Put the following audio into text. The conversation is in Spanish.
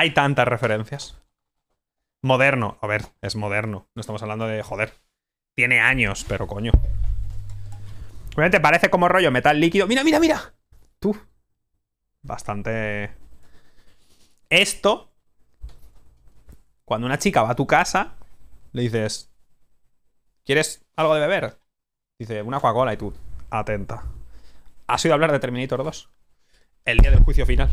hay tantas referencias. Moderno, a ver, es moderno. No estamos hablando de joder. Tiene años, pero coño. Obviamente parece como rollo metal líquido. Mira, mira, mira. Tú. Bastante... Esto, cuando una chica va a tu casa, le dices, ¿quieres algo de beber? Dice, una Coca-Cola y tú, atenta. ¿Has oído hablar de Terminator 2? El día del juicio final.